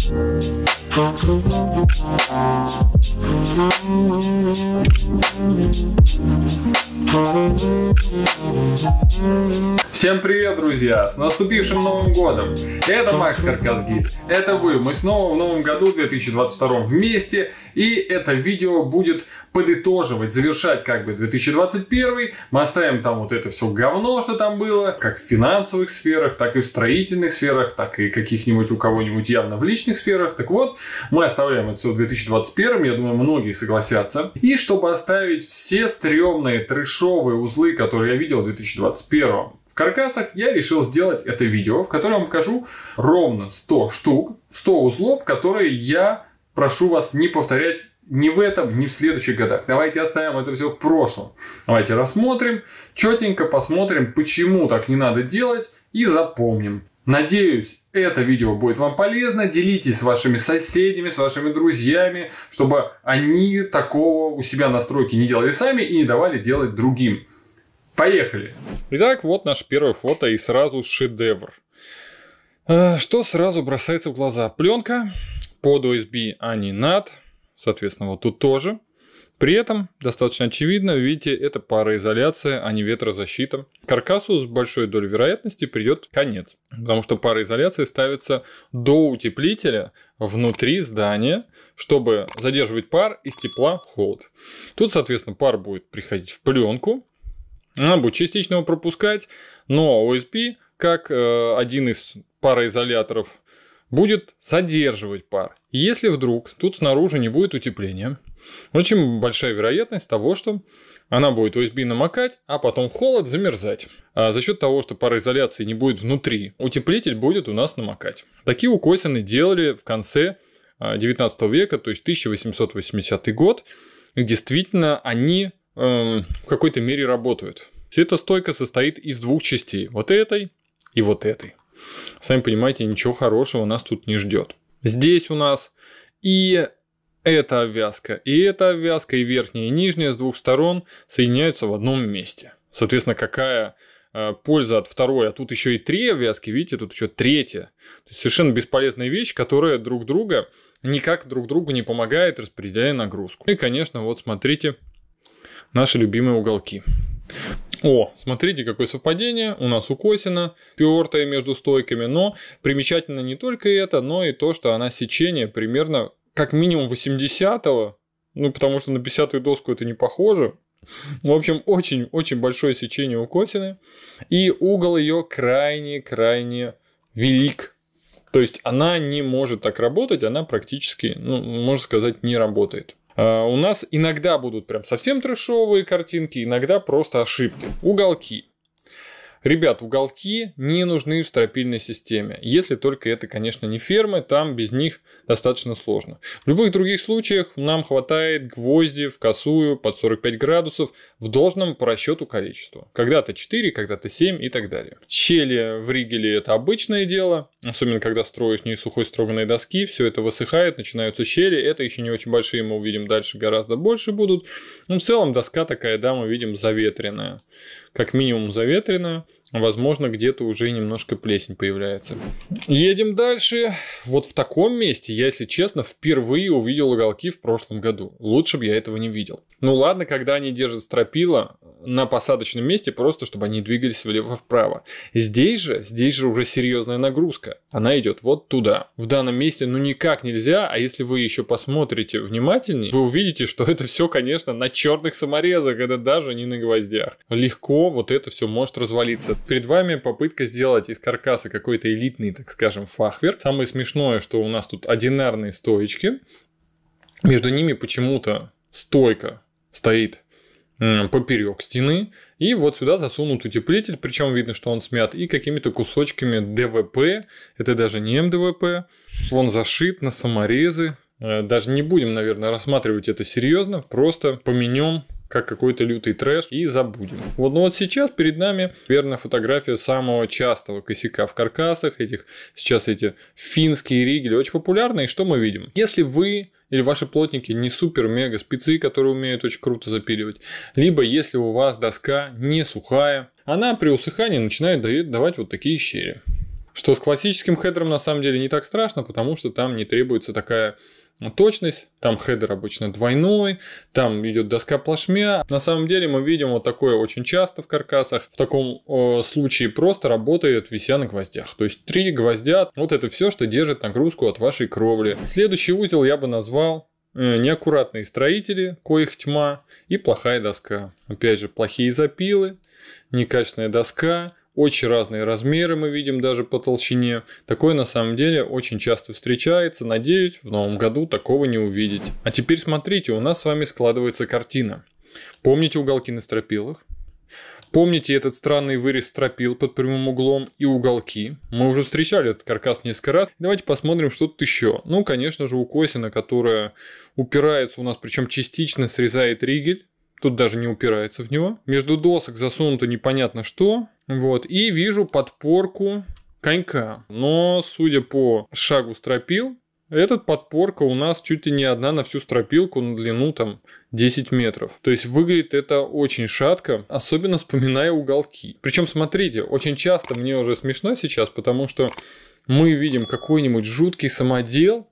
Thank you. Всем привет, друзья! С наступившим Новым Годом! Это Макс Каркасгид, это вы. Мы снова в Новом Году 2022 вместе, и это видео будет подытоживать, завершать как бы 2021. Мы оставим там вот это все говно, что там было, как в финансовых сферах, так и в строительных сферах, так и каких-нибудь у кого-нибудь явно в личных сферах. Так вот, мы оставляем это все в 2021, я думаю, многие согласятся. И чтобы оставить все стрёмные, трешовые узлы, которые я видел в 2021, каркасах, я решил сделать это видео, в котором покажу ровно 100 штук, 100 узлов, которые я прошу вас не повторять ни в этом, ни в следующих годах. Давайте оставим это все в прошлом. Давайте рассмотрим, четенько посмотрим, почему так не надо делать и запомним. Надеюсь, это видео будет вам полезно. Делитесь с вашими соседями, с вашими друзьями, чтобы они такого у себя настройки не делали сами и не давали делать другим. Поехали! Итак, вот наше первое фото и сразу шедевр. Э, что сразу бросается в глаза? Пленка под USB, а не над. Соответственно, вот тут тоже. При этом, достаточно очевидно, видите, это пароизоляция, а не ветрозащита. Каркасу с большой долей вероятности придет конец, потому что пароизоляция ставится до утеплителя внутри здания, чтобы задерживать пар из тепла холод. Тут, соответственно, пар будет приходить в пленку, она будет частично его пропускать, но USB как э, один из пароизоляторов, будет задерживать пар. если вдруг тут снаружи не будет утепления, очень большая вероятность того, что она будет USB намокать, а потом холод замерзать. А за счет того, что пароизоляции не будет внутри, утеплитель будет у нас намокать. Такие укосины делали в конце 19 а, века, то есть 1880 год. И действительно, они эм, в какой-то мере работают. Эта стойка состоит из двух частей. Вот этой и вот этой. Сами понимаете, ничего хорошего нас тут не ждет. Здесь у нас и эта обвязка, и эта обвязка, и верхняя, и нижняя с двух сторон соединяются в одном месте. Соответственно, какая э, польза от второй, а тут еще и три обвязки, видите, тут еще третья. То есть совершенно бесполезная вещь, которая друг друга никак друг другу не помогает, распределяя нагрузку. И, конечно, вот смотрите, наши любимые уголки. О, смотрите, какое совпадение, у нас у укосина, пертая между стойками, но примечательно не только это, но и то, что она сечение примерно как минимум 80-го, ну потому что на 50-ю доску это не похоже, в общем, очень-очень большое сечение у Косины и угол ее крайне-крайне велик. То есть она не может так работать, она практически, ну, можно сказать, не работает. А, у нас иногда будут прям совсем трешовые картинки, иногда просто ошибки, уголки. Ребят, уголки не нужны в стропильной системе, если только это, конечно, не фермы, там без них достаточно сложно. В любых других случаях нам хватает гвозди в косую под 45 градусов в должном по расчету количеству. Когда-то 4, когда-то 7 и так далее. Щели в ригеле это обычное дело, особенно когда строишь не сухой строганной доски, все это высыхает, начинаются щели, это еще не очень большие, мы увидим дальше гораздо больше будут. Но ну, в целом доска такая, да, мы видим заветренная как минимум заветрено, возможно, где-то уже немножко плесень появляется. Едем дальше. Вот в таком месте я, если честно, впервые увидел уголки в прошлом году. Лучше бы я этого не видел. Ну ладно, когда они держат стропила на посадочном месте, просто чтобы они двигались влево-вправо. Здесь же, здесь же уже серьезная нагрузка. Она идет вот туда. В данном месте ну никак нельзя, а если вы еще посмотрите внимательнее, вы увидите, что это все, конечно, на черных саморезах, это даже не на гвоздях. Легко вот это все может развалиться. Перед вами попытка сделать из каркаса какой-то элитный, так скажем, фахверк. Самое смешное, что у нас тут одинарные стоечки. Между ними почему-то стойка стоит поперек стены. И вот сюда засунут утеплитель, причем видно, что он смят, и какими-то кусочками ДВП, это даже не МДВП, он зашит на саморезы. Э, даже не будем, наверное, рассматривать это серьезно, просто поменем как какой-то лютый трэш и забудем. Вот, ну вот сейчас перед нами, верно, фотография самого частого косяка в каркасах, этих сейчас эти финские ригели, очень популярные, что мы видим? Если вы или ваши плотники не супер-мега спецы, которые умеют очень круто запиливать, либо если у вас доска не сухая, она при усыхании начинает давать вот такие щели. Что с классическим хедером на самом деле не так страшно, потому что там не требуется такая точность, там хедер обычно двойной, там идет доска плашмя. На самом деле мы видим вот такое очень часто в каркасах. В таком э, случае просто работает вися на гвоздях. То есть три гвоздя, вот это все, что держит нагрузку от вашей кровли. Следующий узел я бы назвал э, неаккуратные строители, коих тьма, и плохая доска. Опять же, плохие запилы, некачественная доска, очень разные размеры мы видим даже по толщине. Такое на самом деле очень часто встречается. Надеюсь, в новом году такого не увидеть. А теперь смотрите, у нас с вами складывается картина. Помните уголки на стропилах? Помните этот странный вырез стропил под прямым углом и уголки? Мы уже встречали этот каркас несколько раз. Давайте посмотрим, что тут еще. Ну, конечно же, укосина, которая упирается у нас, причем частично срезает ригель тут даже не упирается в него. Между досок засунуто непонятно что. Вот, и вижу подпорку конька. Но, судя по шагу стропил, этот подпорка у нас чуть ли не одна на всю стропилку на длину там 10 метров. То есть выглядит это очень шатко, особенно вспоминая уголки. Причем, смотрите, очень часто мне уже смешно сейчас, потому что мы видим какой-нибудь жуткий самодел,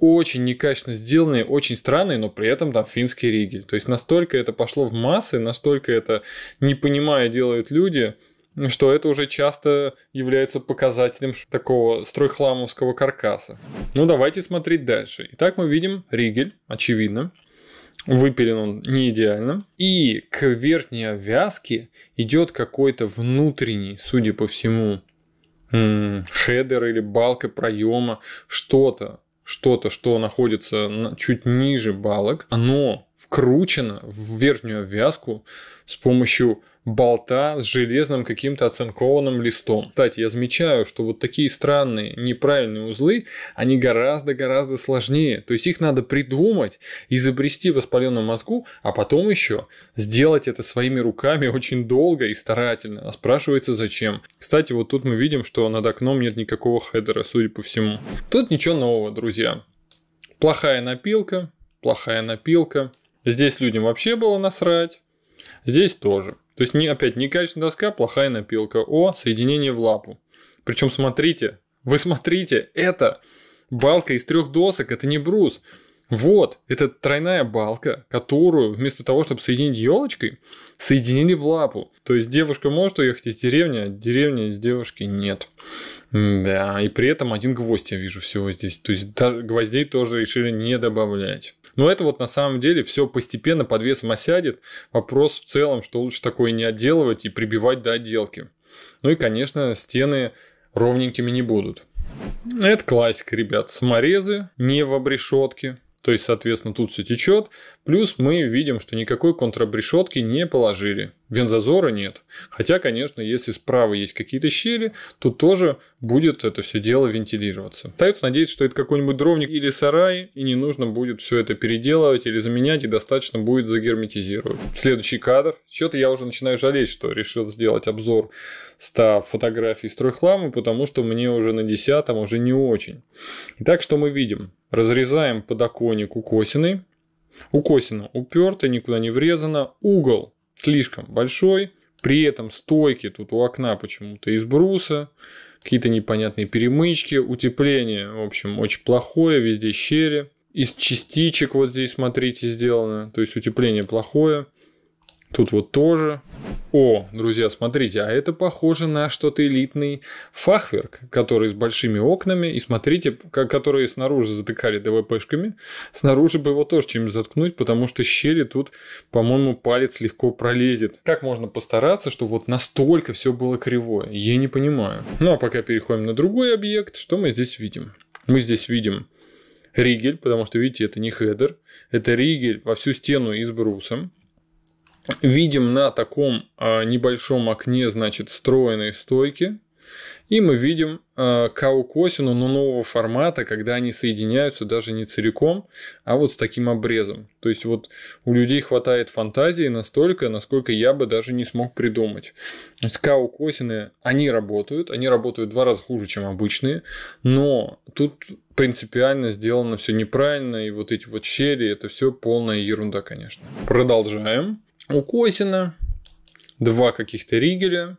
очень некачественно сделанные, очень странные, но при этом там финский ригель. То есть настолько это пошло в массы, настолько это, не понимая, делают люди, что это уже часто является показателем такого стройхламовского каркаса. Ну, давайте смотреть дальше. Итак, мы видим ригель, очевидно. Выпилен он не идеально. И к верхней обвязке идет какой-то внутренний, судя по всему, хедер или балка проема, что-то, что-то, что находится чуть ниже балок, оно вкручено в верхнюю обвязку с помощью болта с железным каким-то оцинкованным листом. Кстати, я замечаю, что вот такие странные, неправильные узлы, они гораздо-гораздо сложнее. То есть их надо придумать, изобрести в воспаленном мозгу, а потом еще сделать это своими руками очень долго и старательно. А спрашивается, зачем. Кстати, вот тут мы видим, что над окном нет никакого хедера, судя по всему. Тут ничего нового, друзья. Плохая напилка, плохая напилка. Здесь людям вообще было насрать. Здесь тоже. То есть, не, опять, не качественная доска, плохая напилка. О, соединение в лапу. Причем смотрите, вы смотрите, это балка из трех досок, это не брус. Вот, это тройная балка, которую вместо того, чтобы соединить елочкой, соединили в лапу. То есть девушка может уехать из деревни, а деревни из девушки нет. Да, и при этом один гвоздь я вижу всего здесь. То есть гвоздей тоже решили не добавлять. Но это вот на самом деле все постепенно под весом осядет. Вопрос в целом, что лучше такое не отделывать и прибивать до отделки. Ну и, конечно, стены ровненькими не будут. Это классика, ребят. Саморезы не в обрешетке. То есть, соответственно, тут все течет. Плюс мы видим, что никакой контрабрешетки не положили. Вензазора нет. Хотя, конечно, если справа есть какие-то щели, то тоже будет это все дело вентилироваться. Остается надеяться, что это какой-нибудь дровник или сарай, и не нужно будет все это переделывать или заменять, и достаточно будет загерметизировать. Следующий кадр. Что-то я уже начинаю жалеть, что решил сделать обзор 100 фотографий стройхлама, потому что мне уже на 10 уже не очень. Итак, что мы видим? Разрезаем подоконник укосиной, Укосина уперта, никуда не врезана. Угол слишком большой. При этом стойки тут у окна почему-то из бруса. Какие-то непонятные перемычки. Утепление, в общем, очень плохое. Везде щели. Из частичек вот здесь, смотрите, сделано. То есть утепление плохое. Тут вот тоже. О, друзья, смотрите, а это похоже на что-то элитный фахверк, который с большими окнами, и смотрите, которые снаружи затыкали ДВПшками, снаружи бы его тоже чем-нибудь заткнуть, потому что щели тут, по-моему, палец легко пролезет. Как можно постараться, чтобы вот настолько все было кривое? Я не понимаю. Ну, а пока переходим на другой объект, что мы здесь видим? Мы здесь видим ригель, потому что, видите, это не хедер, это ригель во всю стену и с брусом видим на таком а, небольшом окне, значит, встроенные стойки, и мы видим э, каукосину, но нового формата, когда они соединяются даже не целиком, а вот с таким обрезом. То есть вот у людей хватает фантазии настолько, насколько я бы даже не смог придумать. То есть каукосины, они работают, они работают в два раза хуже, чем обычные, но тут принципиально сделано все неправильно, и вот эти вот щели, это все полная ерунда, конечно. Продолжаем у Козина, два каких-то ригеля,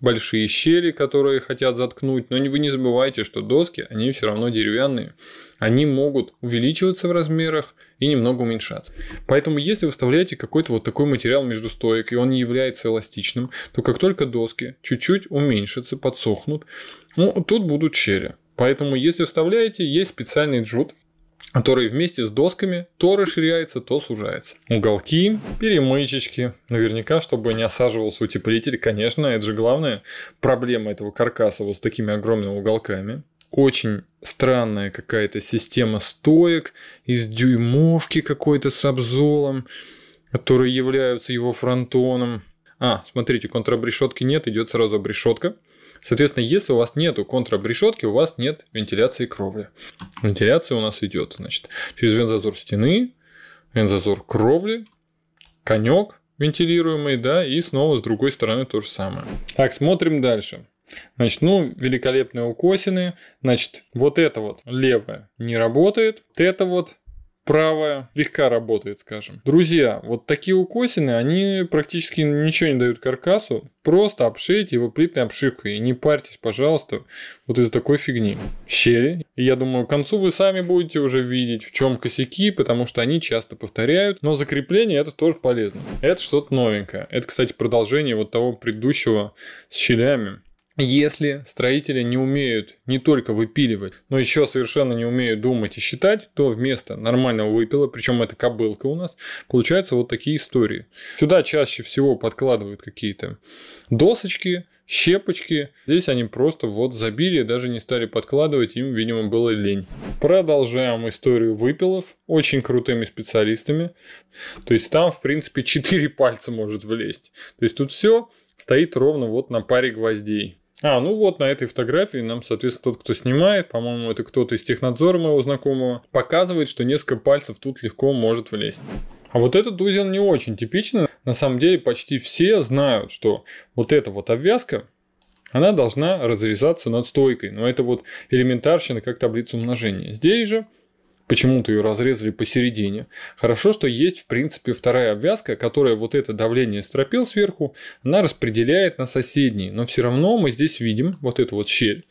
большие щели, которые хотят заткнуть. Но вы не забывайте, что доски, они все равно деревянные. Они могут увеличиваться в размерах и немного уменьшаться. Поэтому если вы вставляете какой-то вот такой материал между стоек, и он не является эластичным, то как только доски чуть-чуть уменьшатся, подсохнут, ну, тут будут щели. Поэтому, если вставляете, есть специальный джут, который вместе с досками то расширяется, то сужается. Уголки, перемычечки. Наверняка, чтобы не осаживался утеплитель, конечно, это же главная проблема этого каркаса вот с такими огромными уголками. Очень странная какая-то система стоек из дюймовки какой-то с обзолом, которые являются его фронтоном. А, смотрите, контрабрешетки нет, идет сразу обрешетка. Соответственно, если у вас нету контрабрешетки, у вас нет вентиляции кровли. Вентиляция у нас идет, значит, через вензазор стены, вензазор кровли, конек вентилируемый, да, и снова с другой стороны то же самое. Так, смотрим дальше. Значит, ну, великолепные укосины. Значит, вот это вот левое не работает. Вот это вот правая слегка работает, скажем. Друзья, вот такие укосины, они практически ничего не дают каркасу. Просто обшейте его плитной обшивкой и не парьтесь, пожалуйста, вот из-за такой фигни. Щели. И я думаю, к концу вы сами будете уже видеть, в чем косяки, потому что они часто повторяют. Но закрепление это тоже полезно. Это что-то новенькое. Это, кстати, продолжение вот того предыдущего с щелями. Если строители не умеют не только выпиливать, но еще совершенно не умеют думать и считать, то вместо нормального выпила, причем это кобылка у нас, получаются вот такие истории. Сюда чаще всего подкладывают какие-то досочки, щепочки. Здесь они просто вот забили, даже не стали подкладывать, им, видимо, было лень. Продолжаем историю выпилов очень крутыми специалистами. То есть там, в принципе, 4 пальца может влезть. То есть тут все стоит ровно вот на паре гвоздей. А, ну вот на этой фотографии нам, соответственно, тот, кто снимает, по-моему, это кто-то из технадзора моего знакомого, показывает, что несколько пальцев тут легко может влезть. А вот этот узел не очень типичен. На самом деле почти все знают, что вот эта вот обвязка, она должна разрезаться над стойкой. Но это вот элементарщина, как таблица умножения. Здесь же Почему-то ее разрезали посередине. Хорошо, что есть, в принципе, вторая обвязка, которая вот это давление стропил сверху, она распределяет на соседние. Но все равно мы здесь видим вот эту вот щель.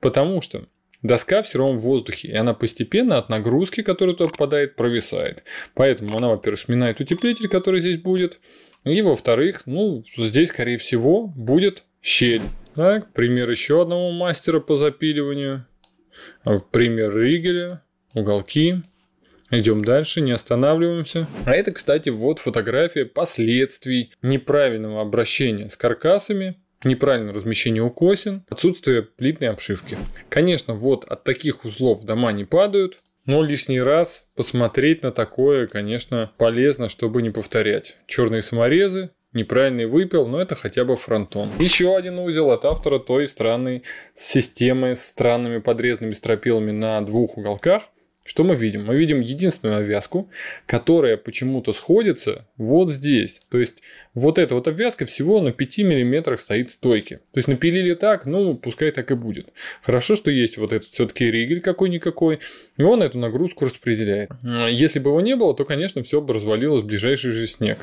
Потому что Доска все равно в воздухе, и она постепенно от нагрузки, которая туда попадает, провисает. Поэтому она, во-первых, сминает утеплитель, который здесь будет, и, во-вторых, ну, здесь, скорее всего, будет щель. Так, пример еще одного мастера по запиливанию. Пример Ригеля уголки. Идем дальше, не останавливаемся. А это, кстати, вот фотография последствий неправильного обращения с каркасами, неправильное размещение укосин, отсутствие плитной обшивки. Конечно, вот от таких узлов дома не падают, но лишний раз посмотреть на такое, конечно, полезно, чтобы не повторять. Черные саморезы, неправильный выпил, но это хотя бы фронтон. Еще один узел от автора той странной системы с странными подрезанными стропилами на двух уголках. Что мы видим? Мы видим единственную обвязку, которая почему-то сходится вот здесь. То есть вот эта вот обвязка всего на 5 миллиметрах стоит стойки. То есть напилили так, ну пускай так и будет. Хорошо, что есть вот этот все-таки ригель какой-никакой, и он эту нагрузку распределяет. Если бы его не было, то, конечно, все бы развалилось в ближайший же снег.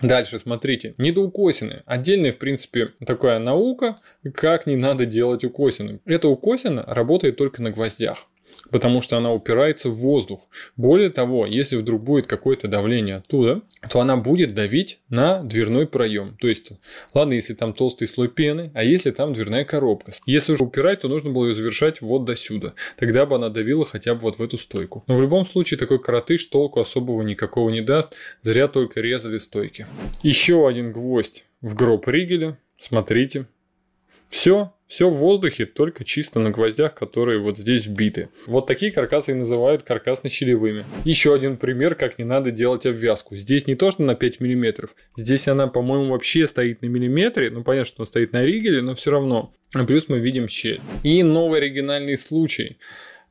Дальше, смотрите, недоукосины. Отдельная, в принципе, такая наука, как не надо делать укосины. Эта укосина работает только на гвоздях потому что она упирается в воздух. Более того, если вдруг будет какое-то давление оттуда, то она будет давить на дверной проем. То есть, ладно, если там толстый слой пены, а если там дверная коробка. Если уже упирать, то нужно было ее завершать вот до сюда. Тогда бы она давила хотя бы вот в эту стойку. Но в любом случае такой коротыш толку особого никакого не даст, зря только резали стойки. Еще один гвоздь в гроб Ригеля. Смотрите. Все, все в воздухе, только чисто на гвоздях, которые вот здесь вбиты. Вот такие каркасы и называют каркасно-щелевыми. Еще один пример, как не надо делать обвязку. Здесь не то, что на 5 мм. Здесь она, по-моему, вообще стоит на миллиметре. Ну, понятно, что она стоит на ригеле, но все равно. А плюс мы видим щель. И новый оригинальный случай.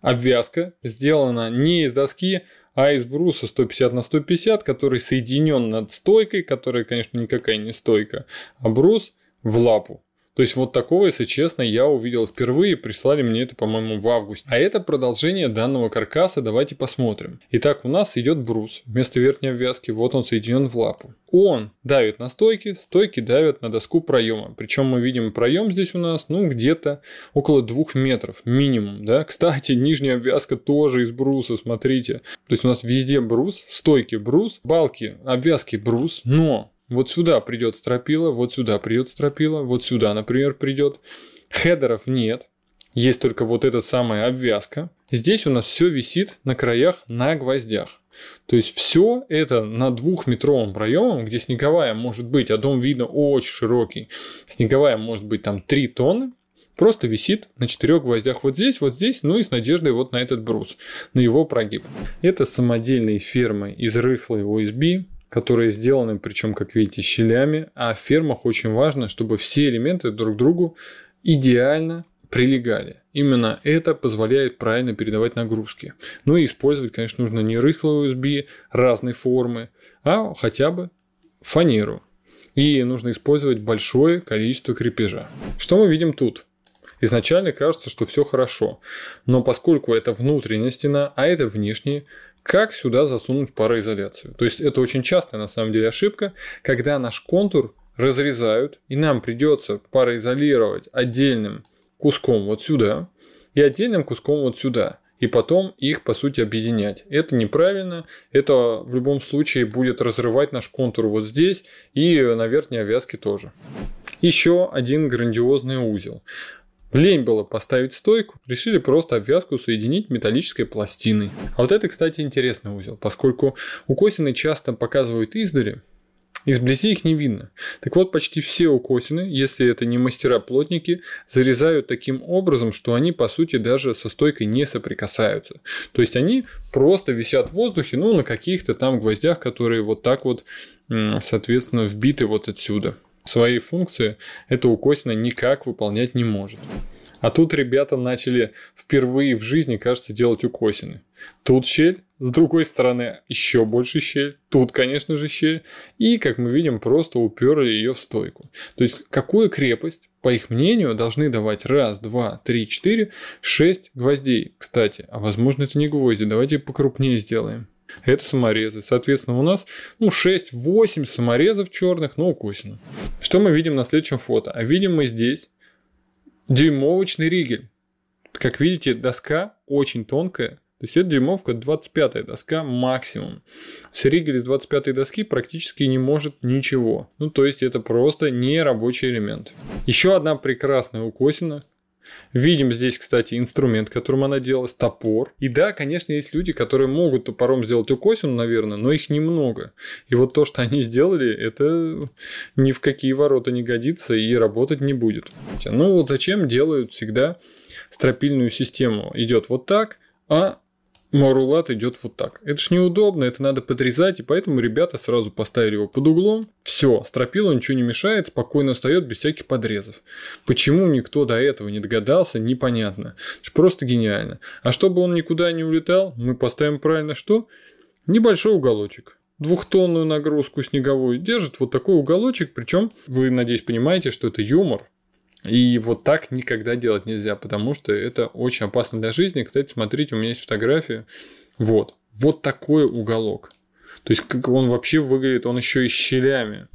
Обвязка сделана не из доски, а из бруса 150 на 150, который соединен над стойкой, которая, конечно, никакая не стойка, а брус в лапу. То есть вот такого, если честно, я увидел впервые, прислали мне это, по-моему, в августе. А это продолжение данного каркаса, давайте посмотрим. Итак, у нас идет брус вместо верхней обвязки, вот он соединен в лапу. Он давит на стойки, стойки давят на доску проема. Причем мы видим проем здесь у нас, ну, где-то около двух метров минимум, да. Кстати, нижняя обвязка тоже из бруса, смотрите. То есть у нас везде брус, стойки брус, балки, обвязки брус, но вот сюда придет стропила, вот сюда придет стропила, вот сюда, например, придет. Хедеров нет, есть только вот эта самая обвязка. Здесь у нас все висит на краях на гвоздях. То есть все это на двухметровом проеме, где снеговая может быть, а дом видно очень широкий, снеговая может быть там 3 тонны, просто висит на четырех гвоздях вот здесь, вот здесь, ну и с надеждой вот на этот брус, на его прогиб. Это самодельные фермы из рыхлой ОСБ, которые сделаны, причем, как видите, щелями, а в фермах очень важно, чтобы все элементы друг к другу идеально прилегали. Именно это позволяет правильно передавать нагрузки. Ну и использовать, конечно, нужно не рыхлую USB разной формы, а хотя бы фанеру. И нужно использовать большое количество крепежа. Что мы видим тут? Изначально кажется, что все хорошо, но поскольку это внутренняя стена, а это внешняя, как сюда засунуть пароизоляцию. То есть это очень частая на самом деле ошибка, когда наш контур разрезают, и нам придется пароизолировать отдельным куском вот сюда и отдельным куском вот сюда. И потом их, по сути, объединять. Это неправильно, это в любом случае будет разрывать наш контур вот здесь и на верхней овязке тоже. Еще один грандиозный узел. Лень было поставить стойку, решили просто обвязку соединить металлической пластиной. А вот это, кстати, интересный узел, поскольку укосины часто показывают издали, Изблизи их не видно. Так вот, почти все укосины, если это не мастера-плотники, зарезают таким образом, что они, по сути, даже со стойкой не соприкасаются. То есть они просто висят в воздухе, ну, на каких-то там гвоздях, которые вот так вот, соответственно, вбиты вот отсюда свои функции это у никак выполнять не может. А тут ребята начали впервые в жизни, кажется, делать укосины. Тут щель, с другой стороны еще больше щель, тут, конечно же, щель. И, как мы видим, просто уперли ее в стойку. То есть, какую крепость, по их мнению, должны давать раз, два, три, четыре, шесть гвоздей, кстати. А возможно, это не гвозди, давайте покрупнее сделаем это саморезы. Соответственно, у нас ну, 6-8 саморезов черных, но ну, укусено. Что мы видим на следующем фото? А видим мы здесь дюймовочный ригель. Как видите, доска очень тонкая, то есть это дюймовка 25 доска максимум. С ригель из 25 доски практически не может ничего. Ну то есть это просто не рабочий элемент. Еще одна прекрасная укосина, Видим здесь, кстати, инструмент, которым она делалась, топор. И да, конечно, есть люди, которые могут топором сделать укосину, наверное, но их немного. И вот то, что они сделали, это ни в какие ворота не годится и работать не будет. Ну вот зачем делают всегда стропильную систему? Идет вот так, а но рулат идет вот так. Это ж неудобно, это надо подрезать, и поэтому ребята сразу поставили его под углом. Все, стропила ничего не мешает, спокойно встает без всяких подрезов. Почему никто до этого не догадался, непонятно. Это просто гениально. А чтобы он никуда не улетал, мы поставим правильно что? Небольшой уголочек двухтонную нагрузку снеговую, держит вот такой уголочек, причем вы, надеюсь, понимаете, что это юмор, и вот так никогда делать нельзя, потому что это очень опасно для жизни. Кстати, смотрите, у меня есть фотография. Вот. Вот такой уголок. То есть, как он вообще выглядит, он еще и щелями.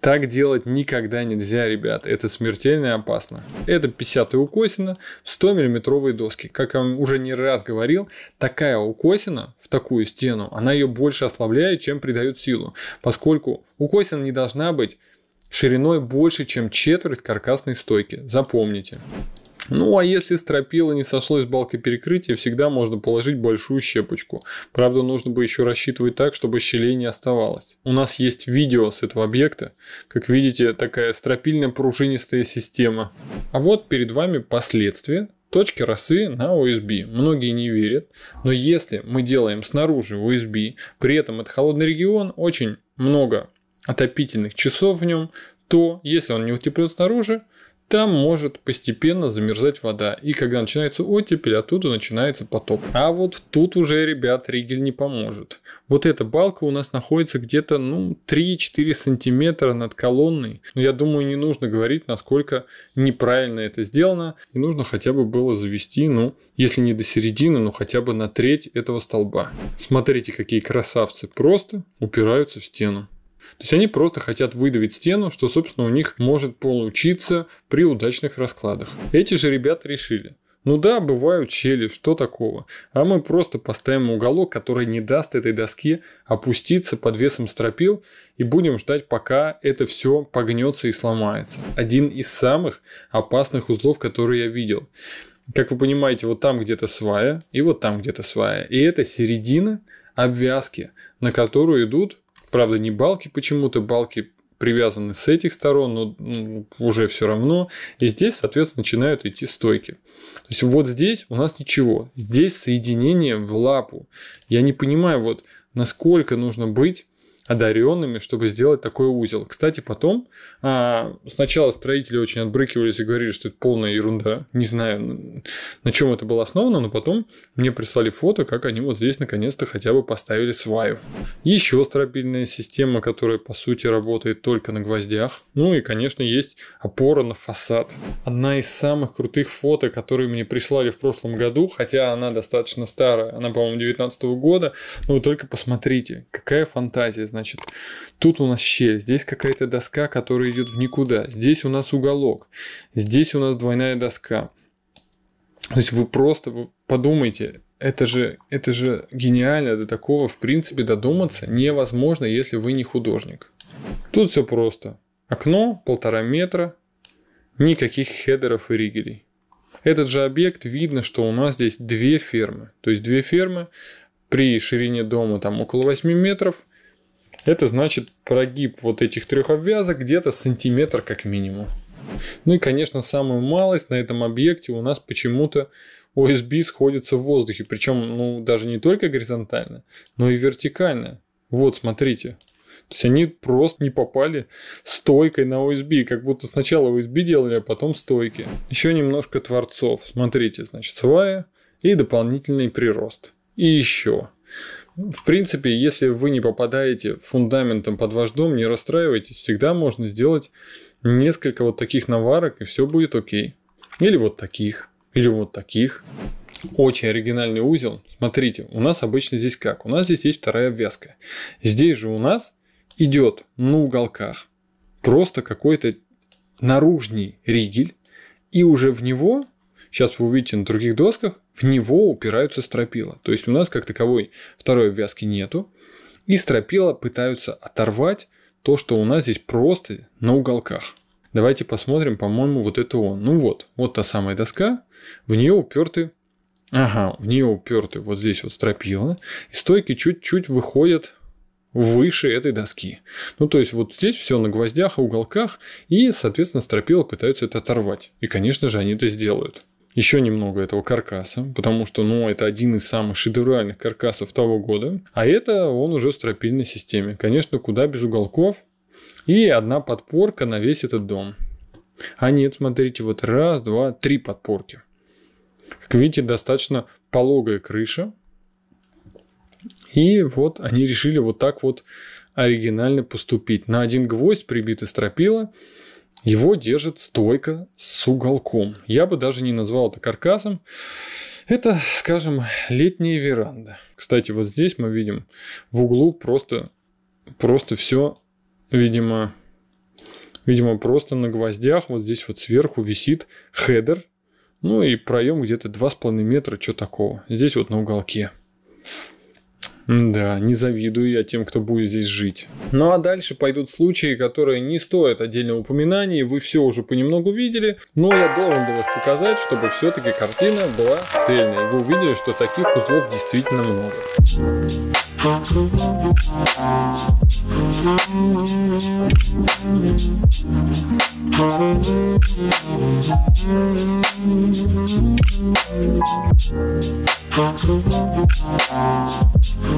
Так делать никогда нельзя, ребят. Это смертельно и опасно. Это 50 укосина в 100 миллиметровые доски. Как я вам уже не раз говорил, такая укосина в такую стену, она ее больше ослабляет, чем придает силу. Поскольку укосина не должна быть шириной больше, чем четверть каркасной стойки. Запомните. Ну а если стропила не сошлось с балкой перекрытия, всегда можно положить большую щепочку. Правда, нужно бы еще рассчитывать так, чтобы щелей не оставалось. У нас есть видео с этого объекта. Как видите, такая стропильная пружинистая система. А вот перед вами последствия точки росы на USB. Многие не верят, но если мы делаем снаружи USB, при этом это холодный регион, очень много отопительных часов в нем, то если он не утеплен снаружи, там может постепенно замерзать вода. И когда начинается оттепель, оттуда начинается потоп. А вот тут уже, ребят, ригель не поможет. Вот эта балка у нас находится где-то, ну, 3-4 сантиметра над колонной. Но я думаю, не нужно говорить, насколько неправильно это сделано. И нужно хотя бы было завести, ну, если не до середины, но хотя бы на треть этого столба. Смотрите, какие красавцы просто упираются в стену. То есть они просто хотят выдавить стену, что, собственно, у них может получиться при удачных раскладах. Эти же ребята решили, ну да, бывают щели, что такого? А мы просто поставим уголок, который не даст этой доске опуститься под весом стропил и будем ждать, пока это все погнется и сломается. Один из самых опасных узлов, которые я видел. Как вы понимаете, вот там где-то свая и вот там где-то свая. И это середина обвязки, на которую идут Правда, не балки почему-то, балки привязаны с этих сторон, но ну, уже все равно. И здесь, соответственно, начинают идти стойки. То есть вот здесь у нас ничего. Здесь соединение в лапу. Я не понимаю, вот насколько нужно быть одаренными, чтобы сделать такой узел. Кстати, потом а, сначала строители очень отбрыкивались и говорили, что это полная ерунда. Не знаю, на чем это было основано, но потом мне прислали фото, как они вот здесь наконец-то хотя бы поставили сваю. Еще стропильная система, которая по сути работает только на гвоздях. Ну и, конечно, есть опора на фасад. Одна из самых крутых фото, которые мне прислали в прошлом году, хотя она достаточно старая, она, по-моему, 19 -го года, но вы только посмотрите, какая фантазия, значит, тут у нас щель, здесь какая-то доска, которая идет в никуда, здесь у нас уголок, здесь у нас двойная доска. То есть вы просто подумайте, это же, это же гениально, до такого, в принципе, додуматься невозможно, если вы не художник. Тут все просто. Окно полтора метра, никаких хедеров и ригелей. Этот же объект видно, что у нас здесь две фермы. То есть две фермы при ширине дома там около 8 метров – это значит прогиб вот этих трех обвязок где-то сантиметр как минимум. Ну и, конечно, самую малость на этом объекте у нас почему-то OSB сходится в воздухе. Причем, ну, даже не только горизонтально, но и вертикально. Вот, смотрите. То есть они просто не попали стойкой на USB, как будто сначала USB делали, а потом стойки. Еще немножко творцов. Смотрите, значит, свая и дополнительный прирост. И еще в принципе, если вы не попадаете фундаментом под ваш дом, не расстраивайтесь, всегда можно сделать несколько вот таких наварок, и все будет окей. Или вот таких, или вот таких. Очень оригинальный узел. Смотрите, у нас обычно здесь как? У нас здесь есть вторая обвязка. Здесь же у нас идет на уголках просто какой-то наружный ригель, и уже в него, сейчас вы увидите на других досках, в него упираются стропила. То есть у нас как таковой второй обвязки нету. И стропила пытаются оторвать то, что у нас здесь просто на уголках. Давайте посмотрим, по-моему, вот это он. Ну вот, вот та самая доска, в нее уперты, ага, в нее уперты вот здесь вот стропила, и стойки чуть-чуть выходят выше этой доски. Ну, то есть, вот здесь все на гвоздях и уголках, и, соответственно, стропила пытаются это оторвать. И, конечно же, они это сделают еще немного этого каркаса, потому что, ну, это один из самых шедевральных каркасов того года. А это он уже в стропильной системе. Конечно, куда без уголков. И одна подпорка на весь этот дом. А нет, смотрите, вот раз, два, три подпорки. Как видите, достаточно пологая крыша. И вот они решили вот так вот оригинально поступить. На один гвоздь прибиты стропила, его держит стойка с уголком. Я бы даже не назвал это каркасом. Это, скажем, летняя веранда. Кстати, вот здесь мы видим в углу просто, просто все, видимо, видимо, просто на гвоздях. Вот здесь вот сверху висит хедер. Ну и проем где-то 2,5 метра, что такого. Здесь вот на уголке. Да, не завидую я тем, кто будет здесь жить. Ну а дальше пойдут случаи, которые не стоят отдельного упоминания, вы все уже понемногу видели, но я должен был их показать, чтобы все-таки картина была цельная, и вы увидели, что таких узлов действительно много. Thank you.